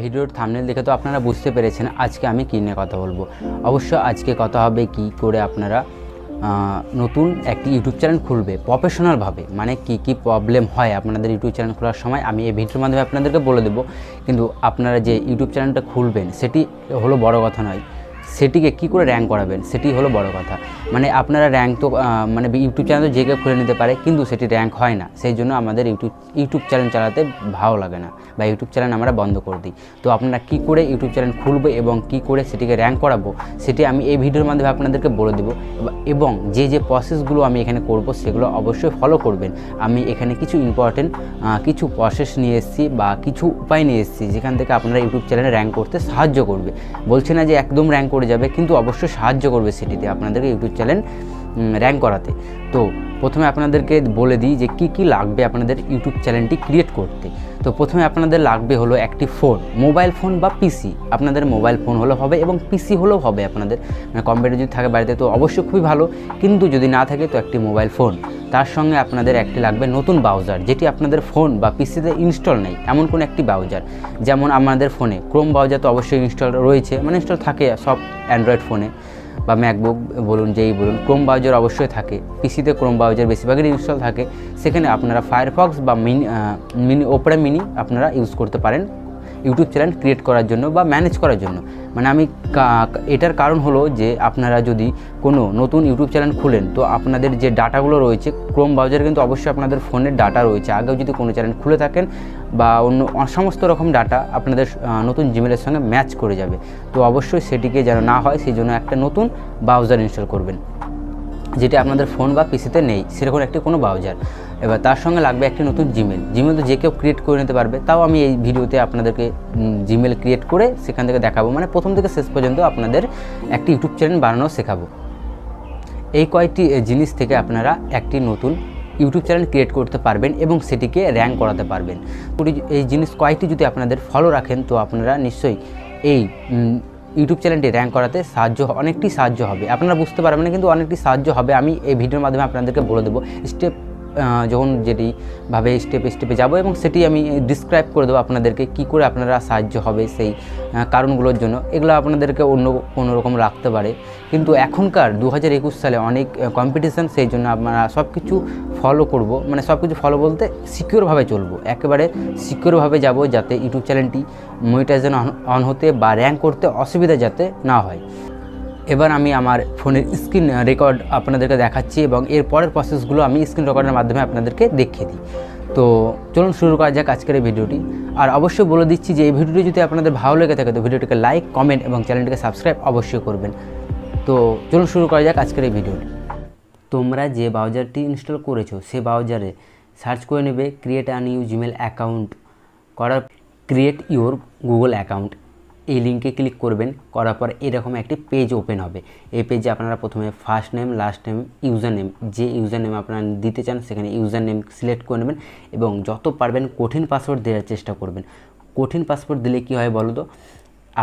ভিডিওর থামনেল দেখে তো আপনারা বুঝতে পেরেছেন আজকে আমি কী নিয়ে কথা বলবো অবশ্য আজকে কথা হবে কি করে আপনারা নতুন একটি ইউটিউব চ্যানেল খুলবে প্রফেশনালভাবে মানে কি কি প্রবলেম হয় আপনাদের ইউটিউব চ্যানেল খোলার সময় আমি এই ভিডিওর মাধ্যমে আপনাদেরকে বলে দেবো কিন্তু আপনারা যে ইউটিউব চ্যানেলটা খুলবেন সেটি হলো বড় কথা নয় সেটিকে কি করে র্যাঙ্ক করাবেন সেটি হলো বড় কথা মানে আপনারা র্যাঙ্ক তো মানে ইউটিউব চ্যানেল তো যে কেউ খুলে নিতে পারে কিন্তু সেটি র্যাঙ্ক হয় না সেই জন্য আমাদের ইউটিউব ইউটিউব চ্যানেল চালাতে ভালো লাগে না বা ইউটিউব চ্যানেল আমরা বন্ধ করে দিই তো আপনারা কি করে ইউটিউব চ্যানেল খুলবো এবং কি করে সেটিকে র্যাঙ্ক করাবো সেটি আমি এই ভিডিওর মাধ্যমে আপনাদেরকে বলে দেবো এবং যে যে প্রসেসগুলো আমি এখানে করব সেগুলো অবশ্যই ফলো করবেন আমি এখানে কিছু ইম্পর্টেন্ট কিছু প্রসেস নিয়ে এসেছি বা কিছু উপায় নিয়ে এসেছি যেখান থেকে আপনারা ইউটিউব চ্যানেলে র্যাঙ্ক করতে সাহায্য করবে বলছে না যে একদম র্যাঙ্ক পড়ে যাবে কিন্তু অবশ্যই সাহায্য করবে সেটিতে আপনাদেরকে ইউটিউব চ্যানেল র্যাঙ্ক করাতে তো প্রথমে আপনাদেরকে বলে দিই যে কি কি লাগবে আপনাদের ইউটিউব চ্যানেলটি ক্রিয়েট করতে তো প্রথমে আপনাদের লাগবে হলো একটি ফোন মোবাইল ফোন বা পিসি আপনাদের মোবাইল ফোন হলেও হবে এবং পিসি হলেও হবে আপনাদের মানে কম্পিউটার যদি থাকে বাড়িতে তো অবশ্যই খুবই ভালো কিন্তু যদি না থাকে তো একটি মোবাইল ফোন তার সঙ্গে আপনাদের একটি লাগবে নতুন ব্রাউজার যেটি আপনাদের ফোন বা পিসিতে ইনস্টল নেই এমন কোন একটি ব্রাউজার যেমন আমাদের ফোনে ক্রোম ব্রাউজার তো অবশ্যই ইনস্টল রয়েছে মানে ইনস্টল থাকে সব অ্যান্ড্রয়েড ফোনে বা ম্যাকবুক বলুন যেই বলুন ক্রোম ব্রাউজার অবশ্যই থাকে পিসিতে ক্রোম ব্রাউজার বেশিরভাগই ইনস্টল থাকে সেখানে আপনারা ফায়ারফক্স বা মিনি মিনি ওপরে মিনি আপনারা ইউজ করতে পারেন ইউটিউব চ্যানেল ক্রিয়েট করার জন্য বা ম্যানেজ করার জন্য মানে আমি এটার কারণ হলো যে আপনারা যদি কোনো নতুন ইউটিউব চ্যানেল খুলেন তো আপনাদের যে ডাটাগুলো রয়েছে ক্রোম ব্রাউজারে কিন্তু অবশ্যই আপনাদের ফোনের ডাটা রয়েছে আগেও যদি কোনো চ্যানেল খুলে থাকেন বা অন্য সমস্ত রকম ডাটা আপনাদের নতুন জিমেলের সঙ্গে ম্যাচ করে যাবে তো অবশ্যই সেটিকে যেন না হয় সেই জন্য একটা নতুন ব্রাউজার ইনস্টল করবেন যেটি আপনাদের ফোন বা পিসিতে নেই সেরকম একটি কোনো ব্রাউজার এবার তার সঙ্গে লাগবে একটি নতুন জিমেল জিমেল তো যে কেউ ক্রিয়েট করে নিতে পারবে তাও আমি এই ভিডিওতে আপনাদেরকে জিমেল ক্রিয়েট করে সেখান থেকে দেখাবো মানে প্রথম থেকে শেষ পর্যন্ত আপনাদের একটি ইউটিউব চ্যানেল বানানো শেখাবো এই কয়েকটি জিনিস থেকে আপনারা একটি নতুন ইউটিউব চ্যানেল ক্রিয়েট করতে পারবেন এবং সেটিকে র্যাঙ্ক করাতে পারবেন এই জিনিস কয়েকটি যদি আপনাদের ফলো রাখেন তো আপনারা নিশ্চয়ই এই ইউটিউব চ্যানেলটি র্যাঙ্ক করাতে সাহায্য অনেকটি সাহায্য হবে আপনারা বুঝতে পারবেন না কিন্তু অনেকটি সাহায্য হবে আমি এই ভিডিওর মাধ্যমে আপনাদেরকে বলে দেবো স্টেপ যখন যেটিভাবে স্টেপ স্টেপে যাব এবং সেটি আমি ডিসক্রাইব করে দেবো আপনাদেরকে কি করে আপনারা সাহায্য হবে সেই কারণগুলোর জন্য এগুলো আপনাদেরকে অন্য রকম রাখতে পারে কিন্তু এখনকার দু সালে অনেক কম্পিটিশান সেই জন্য আপনারা সব কিছু ফলো করব মানে সব কিছু ফলো বলতে সিকিওরভাবে চলবো একেবারে সিকিওরভাবে যাব যাতে ইউটিউব চ্যানেলটি মনিটাইজেশন অন হতে বা র্যাঙ্ক করতে অসুবিধা যাতে না হয় এবার আমি আমার ফোনের স্ক্রিন রেকর্ড আপনাদেরকে দেখাচ্ছি এবং এর পরের প্রসেসগুলো আমি স্ক্রিন রেকর্ডের মাধ্যমে আপনাদেরকে দেখিয়ে দিই তো চলুন শুরু করা যাক আজকের এই ভিডিওটি আর অবশ্যই বলে দিচ্ছি যে এই ভিডিওটি যদি আপনাদের ভালো লেগে থাকে তো ভিডিওটিকে লাইক কমেন্ট এবং চ্যানেলটিকে সাবস্ক্রাইব অবশ্যই করবেন তো চলুন শুরু করা যাক আজকের এই ভিডিওটি তোমরা যে ব্রাউজারটি ইনস্টল করেছো সে ব্রাউজারে সার্চ করে নেবে create a new Gmail account করার ক্রিয়েট ইউর গুগল অ্যাকাউন্ট এই লিঙ্কে ক্লিক করবেন করার পর এরকম একটি পেজ ওপেন হবে এই পেজে আপনারা প্রথমে first name last name user name যে ইউজার নেম আপনারা দিতে চান সেখানে ইউজার নেম সিলেক্ট করে নেবেন এবং যত পারবেন কঠিন পাসওয়ার্ড দেওয়ার চেষ্টা করবেন কঠিন পাসওয়ার্ড দিলে কি হয় বলো তো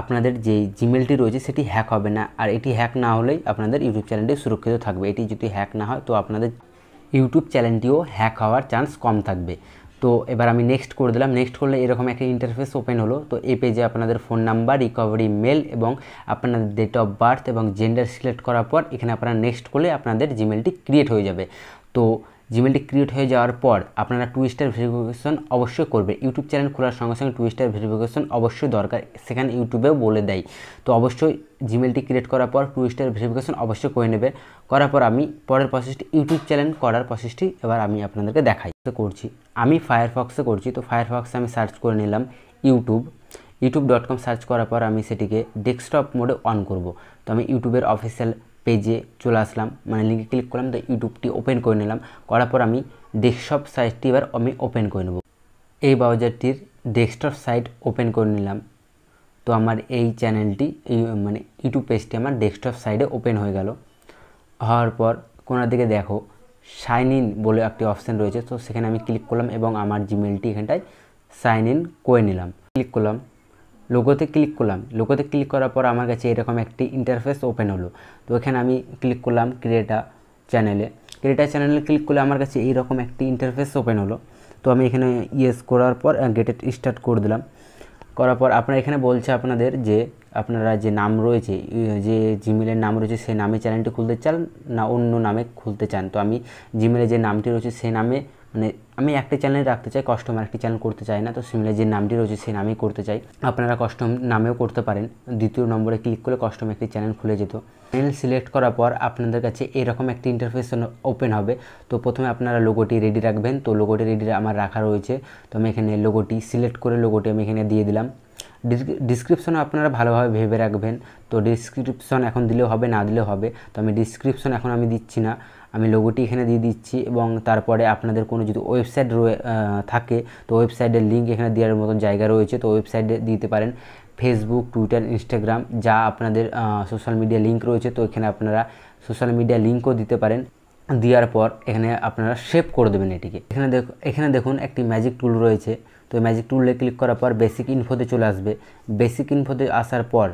আপনাদের যে জিমেলটি রয়েছে সেটি হ্যাক হবে না আর এটি হ্যাক না হলেই আপনাদের ইউটিউব চ্যানেলটি সুরক্ষিত থাকবে এটি যদি হ্যাক না হয় তো আপনাদের ইউটিউব চ্যানেলটিও হ্যাক হওয়ার চান্স কম থাকবে তো এবার আমি নেক্সট করে দিলাম নেক্সট করলে এরকম একটা ইন্টারফেস ওপেন হলো তো এই পেজে আপনাদের ফোন নাম্বার রিকভারি মেল এবং আপনাদের ডেট অফ বার্থ এবং জেন্ডার সিলেক্ট করার পর এখানে আপনারা নেক্সট করলে আপনাদের জিমেলটি ক্রিয়েট হয়ে যাবে তো জিমেলটি ক্রিয়েট হয়ে যাওয়ার পর আপনারা টু স্টার ভেরিফিকেশন অবশ্যই করবে ইউটিউব চ্যানেল খোলার সঙ্গে সঙ্গে টু স্টার ভেরিফিকেশন অবশ্যই দরকার সেখানে ইউটিউবেও বলে দেয় তো অবশ্যই জিমেলটি ক্রিয়েট করার পর টু স্টার ভেরিফিকেশন অবশ্যই করে নেবে করার পর আমি পরের প্রসেসটি ইউটিউব চ্যানেল করার প্রসেসটি এবার আমি আপনাদেরকে দেখাই করছি আমি ফায়ারফক্সে করছি তো ফায়ারফক্সে আমি সার্চ করে নিলাম YouTube YouTube dot com search করার পর আমি সেটিকে ডেস্কটপ মোডে অন করব তো আমি ইউটিউবের অফিসিয়াল পেজে চলে আসলাম মানে লিঙ্কে ক্লিক করলাম তো ইউটিউবটি ওপেন করে নিলাম করার পর আমি ডেস্কটপ সাইটটি এবার আমি ওপেন করে নেব এই ব্রাউজারটির ডেস্কটপ সাইট ওপেন করে নিলাম তো আমার এই চ্যানেলটি এই মানে ইউটিউব পেজটি আমার ডেস্কটপ সাইডে ওপেন হয়ে গেল হওয়ার পর কোনার দিকে দেখো সাইন ইন বলে একটি অপশান রয়েছে তো সেখানে আমি ক্লিক করলাম এবং আমার জিমেলটি এখানটায় সাইন ইন করে নিলাম ক্লিক করলাম লোগোতে ক্লিক করলাম লোগোতে ক্লিক করার পর আমার কাছে এরকম একটি ইন্টারফেস ওপেন হলো তো এখানে আমি ক্লিক করলাম ক্রিয়েটা চ্যানেলে ক্রিয়েটা চ্যানেলে ক্লিক করলে আমার কাছে এইরকম একটি ইন্টারফেস ওপেন হলো তো আমি এখানে ইয়েস করার পর গেটেড স্টার্ট করে দিলাম করার পর আপনারা এখানে বলছে আপনাদের যে আপনারা যে নাম রয়েছে যে জিমেলের নাম রয়েছে সেই নামে চ্যানেলটি খুলতে চান না অন্য নামে খুলতে চান তো আমি জিমেলে যে নামটি রয়েছে সেই নামে মানে আমি একটি চ্যানেল রাখতে চাই কাস্টমার একটি চ্যানেল করতে চাই না তো সিমিলার যে নামটি রয়েছে সেই নামেই করতে চাই আপনারা কাস্টম নামেও করতে পারেন দ্বিতীয় নম্বরে ক্লিক করলে কাস্টম একটি চ্যানেল খুলে যেত চ্যানেল সিলেক্ট করার পর আপনাদের কাছে এরকম একটি ইন্টারফেস ওপেন হবে তো প্রথমে আপনারা লোগোটি রেডি রাখবেন তো লোগোটি রেডি আমার রাখা রয়েছে তো আমি এখানে লোগোটি সিলেক্ট করে লোগোটি আমি এখানে দিয়ে দিলাম ডিসক্রিপশনও আপনারা ভালোভাবে ভেবে রাখবেন তো ডিসক্রিপশন এখন দিলেও হবে না দিলেও হবে তো আমি ডিসক্রিপশন এখন আমি দিচ্ছি না আমি লোগোটি এখানে দিয়ে দিচ্ছি এবং তারপরে আপনাদের কোনো যদি ওয়েবসাইট রয়ে থাকে তো ওয়েবসাইটের লিঙ্ক এখানে দেওয়ার মতন জায়গা রয়েছে তো ওয়েবসাইটে দিতে পারেন ফেসবুক টুইটার ইনস্টাগ্রাম যা আপনাদের সোশ্যাল মিডিয়া লিঙ্ক রয়েছে তো এখানে আপনারা সোশ্যাল মিডিয়া লিঙ্কও দিতে পারেন দেওয়ার পর এখানে আপনারা সেভ করে দেবেন এটিকে এখানে দেখ এখানে দেখুন একটি ম্যাজিক টুল রয়েছে তো ম্যাজিক টুলে ক্লিক করার পর বেসিক ইনফোতে চলে আসবে বেসিক ইনফোতে আসার পর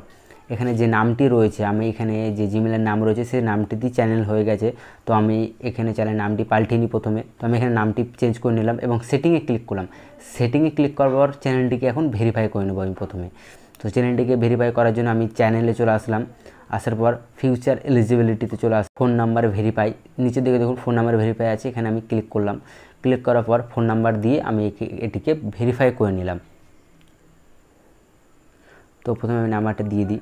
এখানে যে নামটি রয়েছে আমি এখানে যে জিমেলের নাম রয়েছে সেই নামটিতেই চ্যানেল হয়ে গেছে তো আমি এখানে চ্যানেল নামটি পাল্টে নিই প্রথমে তো আমি এখানে নামটি চেঞ্জ করে নিলাম এবং সেটিংয়ে ক্লিক করলাম সেটিংয়ে ক্লিক করার পর চ্যানেলটিকে এখন ভেরিফাই করে নেবো আমি প্রথমে তো চ্যানেলটিকে ভেরিফাই করার জন্য আমি চ্যানেলে চলে আসলাম আসার পর ফিউচার এলিজিবিলিটিতে চলে আস ফোন নাম্বার ভেরিফাই নিচের দিকে দেখুন ফোন নাম্বার ভেরিফাই আছে এখানে আমি ক্লিক করলাম ক্লিক করার পর ফোন নাম্বার দিয়ে আমি এটিকে ভেরিফাই করে নিলাম তো প্রথমে আমি নাম্বারটা দিয়ে দিই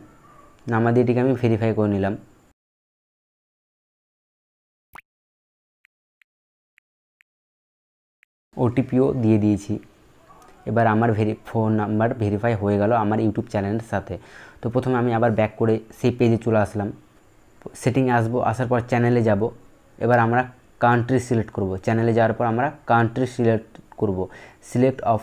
নামা দিয়ে এটিকে আমি ভেরিফাই করে নিলাম ওটিপিও দিয়ে দিয়েছি এবার আমার ভেরি ফোন নাম্বার ভেরিফাই হয়ে গেল আমার ইউটিউব চ্যানেলের সাথে তো প্রথমে আমি আবার ব্যাক করে সেই পেজে চলে আসলাম সেটিংয়ে আসবো আসার পর চ্যানেলে যাব এবার আমরা কান্ট্রি সিলেক্ট করব চ্যানেলে যাওয়ার পর আমরা কান্ট্রি সিলেক্ট করব সিলেক্ট অফ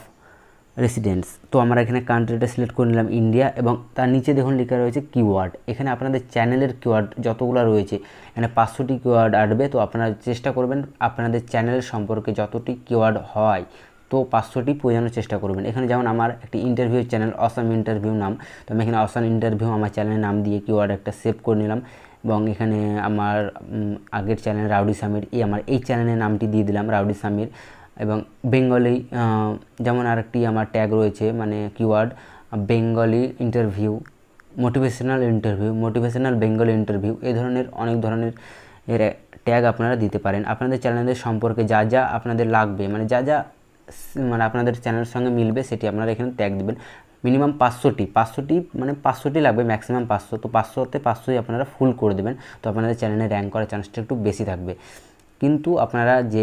রেসিডেন্স তো আমরা এখানে কান্ট্রিটা সিলেক্ট করে নিলাম ইন্ডিয়া এবং তার নিচে দেখুন লেখা রয়েছে কিওয়ার্ড এখানে আপনাদের চ্যানেলের কিওয়ার্ড যতগুলো রয়েছে এখানে পাঁচশোটি কিওয়ার্ড আটবে তো আপনারা চেষ্টা করবেন আপনাদের চ্যানেলের সম্পর্কে যতটি কিওয়ার্ড হয় তো পাঁচশোটি বোঝানোর চেষ্টা করবেন এখানে যেমন আমার একটি ইন্টারভিউ চ্যানেল অসম ইন্টারভিউ নাম তো আমি এখানে অসম ইন্টারভিউ আমার চ্যানেলের নাম দিয়ে কিওয়ার্ড একটা সেভ করে নিলাম এবং এখানে আমার আগের চ্যানেল রাউডি সামির এই আমার এই চ্যানেলের নামটি দিয়ে দিলাম রাউডি সামির এবং বেঙ্গলি যেমন আরেকটি আমার ট্যাগ রয়েছে মানে keyword Bengali interview motivational interview motivational Bengali interview এ ধরনের অনেক ধরনের এর ট্যাগ আপনারা দিতে পারেন আপনাদের চ্যানেলের সম্পর্কে যা যা আপনাদের লাগবে মানে যা যা মানে আপনাদের চ্যানেলের সঙ্গে মিলবে সেটি আপনারা এখানে ট্যাগ দেবেন মিনিমাম পাঁচশোটি পাঁচশোটি মানে পাঁচশোটি লাগবে ম্যাক্সিমাম পাঁচশো তো পাঁচশোতে পাঁচশোই আপনারা ফুল করে দেবেন তো আপনাদের চ্যানেলে র্যাঙ্ক করার চান্সটা একটু বেশি থাকবে কিন্তু আপনারা যে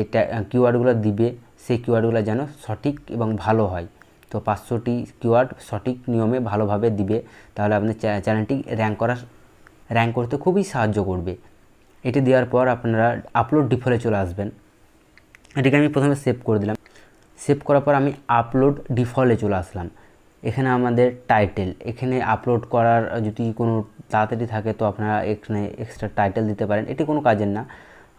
কিওয়ার্ডগুলো দিবে সেই কিওয়ার্ডগুলো যেন সঠিক এবং ভালো হয় তো পাঁচশোটি কিওয়ার্ড সঠিক নিয়মে ভালোভাবে দিবে তাহলে আপনার চ্যানেলটি র্যাঙ্ক করার র্যাঙ্ক করতে খুবই সাহায্য করবে এটি দেওয়ার পর আপনারা আপলোড ডিফল্টে চলে আসবেন এটিকে আমি প্রথমে সেভ করে দিলাম সেভ করার পর আমি আপলোড ডিফল্টে চলে আসলাম এখানে আমাদের টাইটেল এখানে আপলোড করার যদি কোনো তাড়াতাড়ি থাকে তো আপনারা এখানে এক্সট্রা টাইটেল দিতে পারেন এটি কোনো কাজের না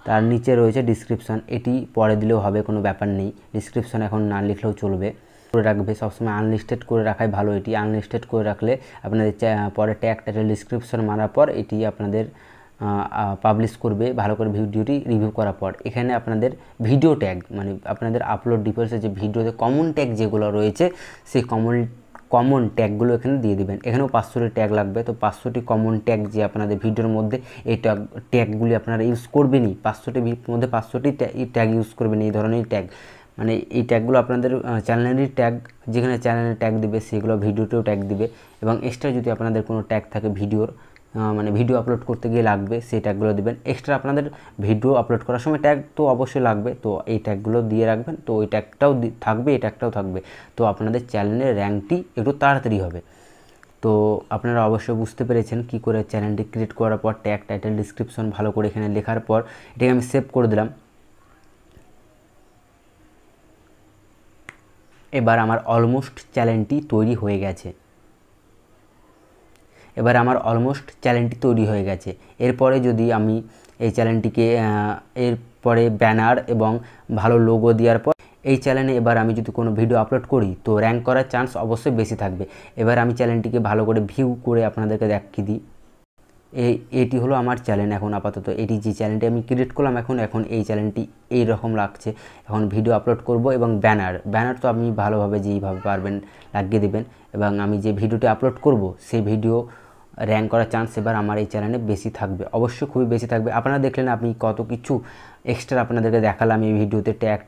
তার নিচে রয়েছে ডিসক্রিপশান এটি পরে দিলেও হবে কোনো ব্যাপার নেই ডিসক্রিপশান এখন না লিখলেও চলবে করে রাখবে সবসময় আনলিস্টেড করে রাখাই ভালো এটি আনলিস্টেড করে রাখলে আপনাদের পরে ট্যাগ টাইটেল ডিসক্রিপশন মারার পর এটি আপনাদের পাবলিশ করবে ভালো করে ভিডিওটি রিভিউ করার পর এখানে আপনাদের ভিডিও ট্যাগ মানে আপনাদের আপলোড ডিটেলসে যে ভিডিওতে কমন ট্যাগ যেগুলো রয়েছে সেই কমন কমন ট্যাগগুলো এখানে দিয়ে দেবেন এখানেও পাঁচশোটি ট্যাগ লাগবে তো পাঁচশোটি কমন ট্যাগ যে আপনাদের ভিডিওর মধ্যে এই ট্যাগ ট্যাগগুলি আপনারা ইউজ করবেনই পাঁচশোটি মধ্যে পাঁচশোটি ট্যাগ ইউজ করবেন এই ধরনের ট্যাগ মানে এই ট্যাগগুলো আপনাদের চ্যানেলেরই ট্যাগ যেখানে চ্যানেলে ট্যাগ দিবে সেগুলো ভিডিওতেও ট্যাগ দিবে এবং এক্সট্রা যদি আপনাদের কোনো ট্যাগ থাকে ভিডিওর মানে ভিডিও আপলোড করতে গিয়ে লাগবে সেই ট্যাগগুলো দেবেন এক্সট্রা আপনাদের ভিডিও আপলোড করার সময় ট্যাগ তো অবশ্যই লাগবে তো এই ট্যাগগুলো দিয়ে রাখবেন তো ওই ট্যাগটাও থাকবে এই ট্যাগটাও থাকবে তো আপনাদের চ্যানেলের র্যাঙ্কটি একটু তাড়াতাড়ি হবে তো আপনারা অবশ্যই বুঝতে পেরেছেন কি করে চ্যানেলটি ক্রিয়েট করার পর ট্যাগ টাইটেল ডিসক্রিপশন ভালো করে এখানে লেখার পর এটাকে আমি সেভ করে দিলাম এবার আমার অলমোস্ট চ্যানেলটি তৈরি হয়ে গেছে এবার আমার অলমোস্ট চ্যানেলটি তৈরি হয়ে গেছে এরপরে যদি আমি এই চ্যানেলটিকে এরপরে ব্যানার এবং ভালো লোগো দেওয়ার পর এই চ্যানেলে এবার আমি যদি কোনো ভিডিও আপলোড করি তো র্যাঙ্ক করার চান্স অবশ্যই বেশি থাকবে এবার আমি চ্যানেলটিকে ভালো করে ভিউ করে আপনাদেরকে দেখিয়ে দিই এই এটি হলো আমার চ্যানেল এখন আপাতত এটি যে চ্যানেলটি আমি ক্রিয়েট করলাম এখন এখন এই চ্যানেলটি এই রকম লাগছে এখন ভিডিও আপলোড করব এবং ব্যানার ব্যানার তো আপনি ভালোভাবে যেইভাবে পারবেন লাগিয়ে দেবেন এবং আমি যে ভিডিওটি আপলোড করব সেই ভিডিও র্যাঙ্ক করার চান্স এবার আমার এই চ্যানেলে বেশি থাকবে অবশ্যই খুবই বেশি থাকবে আপনারা দেখলেন আমি কত কিছু এক্সট্রা আপনাদেরকে দেখালাম এই ভিডিওতে ট্যাগ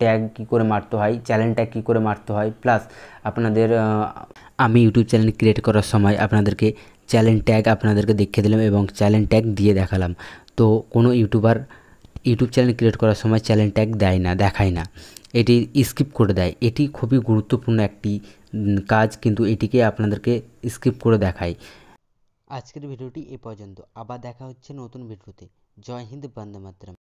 ট্যাগ কী করে মারতে হয় চ্যানেল ট্যাগ কী করে মারতে হয় প্লাস আপনাদের আমি ইউটিউব চ্যানেল ক্রিয়েট করার সময় আপনাদেরকে চ্যানেল ট্যাগ আপনাদেরকে দেখিয়ে দিলাম এবং চ্যানেল ট্যাগ দিয়ে দেখালাম তো কোনো ইউটিউবার ইউটিউব চ্যানেল ক্রিয়েট করার সময় চ্যানেল ট্যাগ দেয় না দেখায় না এটি স্কিপ করে দেয় এটি খুবই গুরুত্বপূর্ণ একটি কাজ কিন্তু এটিকে আপনাদেরকে স্কিপ করে দেখায় আজকের ভিডিওটি এ পর্যন্ত আবার দেখা হচ্ছে নতুন ভিডিওতে জয় হিন্দ বন্দে মাতরম